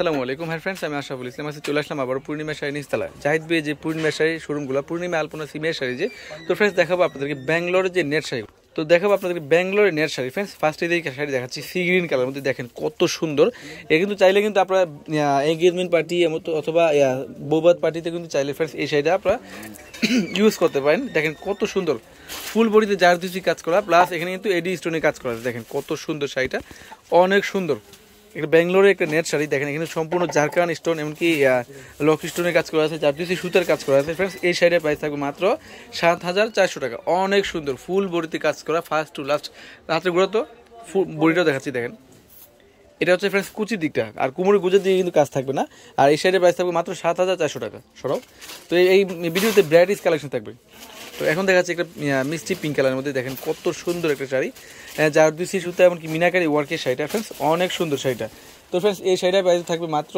সালামু আলাইকুম হ্যাঁ ফ্রেন্ডস আমি আশাফুল ইসলাম আছি চলে আসলাম আবার পূর্ণিমা শাড়ি নিচতলায় জাহিদ বিয়ে যে পূর্ণিমা শাড়ি শোরুমগুলো পূর্ণিমা আলপনা সিমের শাড়ি যে তো ফ্রেন্ডস দেখাবো আপনাদেরকে ব্যাঙ্গালোরের যে নেট শাড়ি তো দেখাবো আপনাদেরকে ব্যাঙ্গালোরের নেট শাড়ি ফ্রেন্ডস ফার্স্ট এদিকে শাড়ি দেখাচ্ছি সি গ্রিন কালার মধ্যে দেখেন কত সুন্দর এ কিন্তু চাইলে কিন্তু আপনারা এঙ্গেজমেন্ট পার্টি অথবা বৌবাদ পার্টিতে কিন্তু চাইলে ফ্রেন্ডস এই শাড়িটা আপনারা ইউজ করতে পারেন দেখেন কত সুন্দর ফুল বডিতে জারদুসি কাজ করা প্লাস এখানে কিন্তু এডি স্টোনে কাজ করা আছে দেখেন কত সুন্দর শাড়িটা অনেক সুন্দর একটা ব্যাঙ্গালোরে একটা নেট শাড়ি দেখেন এখানে সম্পূর্ণ ঝাড়খান স্টোন এমনকি লক স্টোনের কাজ করা আছে জারদুসি সুতার কাজ করা আছে ফ্রেন্ডস এই শাড়ির প্রাইস থাকবে মাত্র সাত হাজার চারশো টাকা অনেক সুন্দর ফুল বড়িতে কাজ করা ফার্স্ট টু লাস্ট রাত্রে গুলো তো বড়িটাও দেখাচ্ছি দেখেন এটা হচ্ছে ফ্রেন্ডস কুচির দিকটা আর কুমড়ো গুজের দিকে কিন্তু কাজ থাকবে না আর এই সাইডের প্রাইস থাকবে মাত্র সাত হাজার চারশো টাকা সরব তো এই ভিডিওতে ব্রাইটিস কালেকশন থাকবে তো এখন দেখা যাচ্ছে একটা মিষ্টি পিঙ্ক কালারের মধ্যে দেখেন কত সুন্দর একটা শাড়ি যার দুই সি সুতো এমনকি মিনাকারি ওয়ার্কের শাড়িটা ফ্রেন্ডস অনেক সুন্দর শাড়িটা তো ফ্রেন্ডস এই শাড়িটা প্রাইস থাকবে মাত্র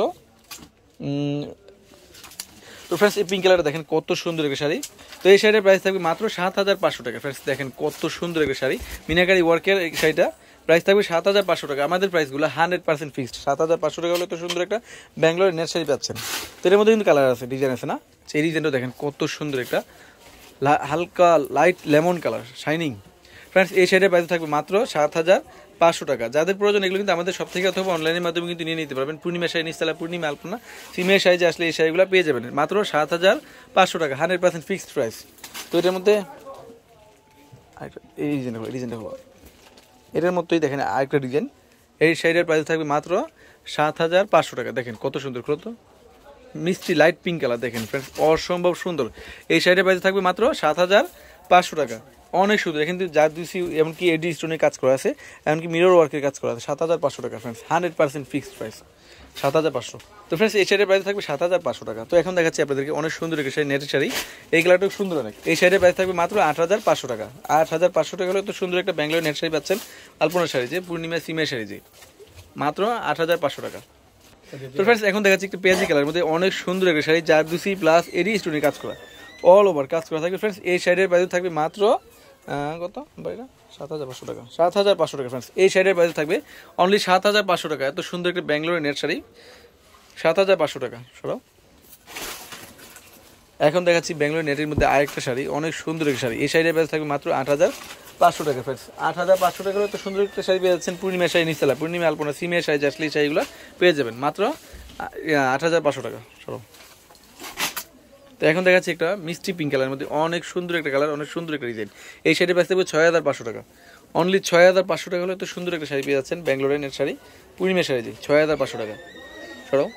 তো ফ্রেন্ডস এই পিঙ্ক কালারটা দেখেন কত সুন্দর একটা শাড়ি তো এই শাড়িটার প্রাইস থাকবে মাত্র সাত হাজার পাঁচশো টাকা ফ্রেন্ডস দেখেন কত সুন্দর একটা শাড়ি মিনাকারি ওয়ার্কের এই শাড়িটা প্রাইস থাকবে সাত হাজার পাঁচশো টাকা আমাদের প্রাইসগুলো হান্ড্রেড পার্সেন্ট ফিক্সড সাত হাজার পাঁচশো টাকা হলে তো সুন্দর একটা ব্যাঙ্গালোরের নেসারি পাচ্ছেন তো এর মধ্যে কিন্তু কালার আছে ডিজাইন আছে না সেই ডিজাইনটা দেখেন কত সুন্দর একটা হালকা light lemon colour shining friends এই শাড়ির প্রাইস থাকবে মাত্র সাত হাজার পাঁচশো টাকা যাদের প্রয়োজন এগুলো কিন্তু আমাদের সব থেকে অথবা অনলাইনের মাধ্যমে কিন্তু নিয়ে নিতে পারবেন পূর্ণিমা শাড়ি নিস্তালা পূর্ণিমা আলপনা সিমের সাইজে আসলে এই শাড়িগুলো পেয়ে যাবেন মাত্র সাত হাজার পাঁচশো টাকা হান্ড্রেড পার্সেন্ট ফিক্সড প্রাইস তো এটার মধ্যে এই ডিজাইনটা হলো এই ডিজাইনটা এটার মতোই দেখেন আরেকটা ডিজাইন এই শাড়িটার প্রাইস থাকবে মাত্র সাত হাজার পাঁচশো টাকা দেখেন কত সুন্দর কত মিষ্টি লাইট পিঙ্ক কালার দেখেন ফ্রেন্ডস অসম্ভব সুন্দর এই শাড়িটার প্রাইস থাকবে মাত্র সাত হাজার পাঁচশো টাকা অনেক সুন্দর এখান থেকে যা দিচ্ছি এমনকি এডি স্টোনের কাজ করা আছে এমনকি মিরর ওয়ার্কের কাজ করা আছে সাত হাজার পাঁচশো টাকা friends hundred percent fixed price সাত হাজার পাঁচশো তো ফ্রেন্ডস এই শাড়ির প্রাইস থাকবে সাত হাজার পাঁচশো টাকা তো এখন দেখাচ্ছি আপনাদেরকে অনেক সুন্দর একটি শাড়ি নেটের শাড়ি এই কালারটা সুন্দর অনেক এই শাড়ির প্রাইস থাকবে মাত্র আট হাজার পাঁচশো টাকা আট হাজার পাঁচশো টাকা হলে তো সুন্দর একটা ব্যাঙ্গালোর নেট শাড়ি পাচ্ছেন আলপনা শাড়ি যে পূর্ণিমা সিমের শাড়ি যে মাত্র আট হাজার পাঁচশো টাকা তো ফ্রেন্ডস এখন দেখাচ্ছি একটু পেঁয়াজি কালার মধ্যে অনেক সুন্দর একটা শাড়ি জারদুসি প্লাস এডি স্টোনে কাজ করা অল ওভার কাজ করা থাকবে ফ্রেন্ডস এই শাড়ির প্রাইস থাকবে মাত্র হ্যাঁ, কত ভাইরা সাত হাজার পাঁচশো টাকা সাত হাজার পাঁচশো টাকা ফ্রেন্ডস এই শাড়ির প্রাইস থাকবে অনলি সাত হাজার পাঁচশো টাকা এত সুন্দর একটি ব্যাঙ্গালোরের নেট শাড়ি সাত হাজার পাঁচশো টাকা সরাও এখন দেখাচ্ছি ব্যাঙ্গালোর নেটের মধ্যে আরেকটা শাড়ি অনেক সুন্দর একটি শাড়ি এই শাড়ির প্রাইস থাকবে মাত্র আট হাজার পাঁচশো টাকা ফ্রেন্ডস আট হাজার পাঁচশো টাকার তো সুন্দর একটা শাড়ি পেয়ে যাচ্ছেন পূর্ণিমা শাড়ি নিস্তলা পূর্ণিমা আলপনা সিমের শাড়ি জাসলি শাড়িগুলো পেয়ে যাবেন মাত্র আট হাজার পাঁচশো টাকা সরব তো এখন দেখা যাচ্ছে একটা মিষ্টি পিঙ্ক কালারের মধ্যে অনেক সুন্দর একটা কালার অনেক সুন্দর একটা ডিজাইন এই শাড়ি বেচতে হবে ছয় হাজার পাঁচশো টাকা অনলি ছয় হাজার পাঁচশো টাকা হলে তো সুন্দর একটা শাড়ি পেয়ে যাচ্ছেন ব্যাঙ্গালোরের শাড়ি পূর্ণিমের শাড়ি ছয় হাজার পাঁচশো টাকা সরাও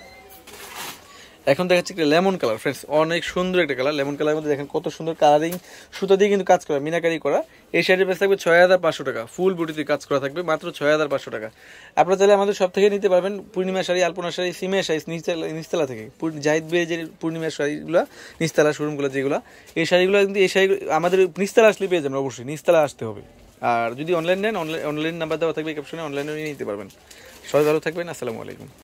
এখন দেখা যাচ্ছে একটা লেমন কালার ফ্রেন্ডস অনেক সুন্দর একটা কালার লেমন কালার মধ্যে দেখেন কত সুন্দর কালারিং সুতো দিয়ে কিন্তু কাজ করা মিনাকারি করা এই শাড়ির প্রাইস থাকবে ছয় হাজার পাঁচশো টাকা ফুল বুটিতে কাজ করা থাকবে মাত্র ছয় হাজার পাঁচশো টাকা আপনারা চাইলে আমাদের সব থেকে নিতে পারবেন পূর্ণিমা শাড়ি আলপনা শাড়ি সিমিয়া শাড়ি নিচতলা নিচতলা থেকে জাহিদ বেয়ে যে পূর্ণিমা শাড়িগুলো নিচতলা শোরুমগুলো যেগুলো এই শাড়িগুলো কিন্তু এই শাড়ি আমাদের নিচতলা আসলে পেয়ে যাবেন অবশ্যই নিচতলা আসতে হবে আর যদি অনলাইন নেন অনলাইন অনলাইন নাম্বার দেওয়া থাকবে ক্যাপশনে অনলাইনে নিতে পারবেন সবাই ভালো থাকবেন আসসালামু আলাইকুম